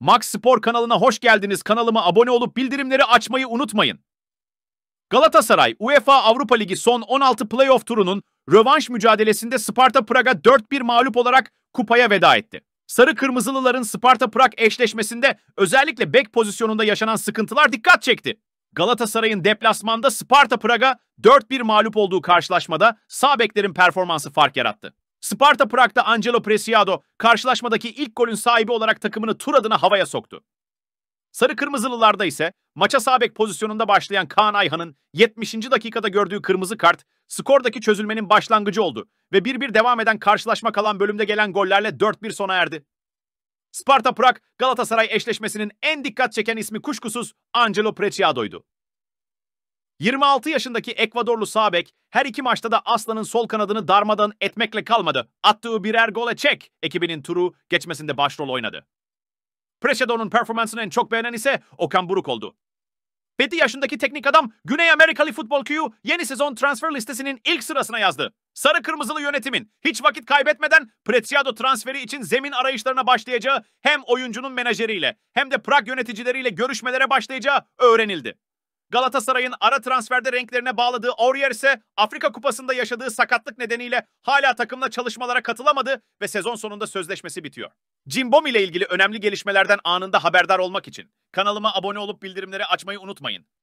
Max Spor kanalına hoş geldiniz. Kanalıma abone olup bildirimleri açmayı unutmayın. Galatasaray, UEFA Avrupa Ligi son 16 playoff turunun rövanş mücadelesinde Sparta Prag'a 4-1 mağlup olarak kupaya veda etti. Sarı Kırmızılıların Sparta Prag eşleşmesinde özellikle bek pozisyonunda yaşanan sıkıntılar dikkat çekti. Galatasaray'ın deplasmanda Sparta Prag'a 4-1 mağlup olduğu karşılaşmada sağ beklerin performansı fark yarattı. Sparta Prag'da Angelo Preciado karşılaşmadaki ilk golün sahibi olarak takımını tur adına havaya soktu. Sarı Kırmızılılarda ise maça sabek pozisyonunda başlayan Kaan Ayhan'ın 70. dakikada gördüğü kırmızı kart skordaki çözülmenin başlangıcı oldu ve 1-1 devam eden karşılaşma kalan bölümde gelen gollerle 4-1 sona erdi. Sparta Prag Galatasaray eşleşmesinin en dikkat çeken ismi kuşkusuz Angelo Preciado'ydu. 26 yaşındaki Ekvadorlu Sabek her iki maçta da Aslan'ın sol kanadını darmadan etmekle kalmadı. Attığı birer gole çek ekibinin turu geçmesinde başrol oynadı. Presedo'nun performansını en çok beğenen ise Okan Buruk oldu. 7 yaşındaki teknik adam Güney Amerikalı futbol futbolcuyu yeni sezon transfer listesinin ilk sırasına yazdı. Sarı Kırmızılı yönetimin hiç vakit kaybetmeden Preciado transferi için zemin arayışlarına başlayacağı hem oyuncunun menajeriyle hem de Prag yöneticileriyle görüşmelere başlayacağı öğrenildi. Galatasaray'ın ara transferde renklerine bağladığı Aurier ise Afrika Kupası'nda yaşadığı sakatlık nedeniyle hala takımla çalışmalara katılamadı ve sezon sonunda sözleşmesi bitiyor. Cimbom ile ilgili önemli gelişmelerden anında haberdar olmak için kanalıma abone olup bildirimleri açmayı unutmayın.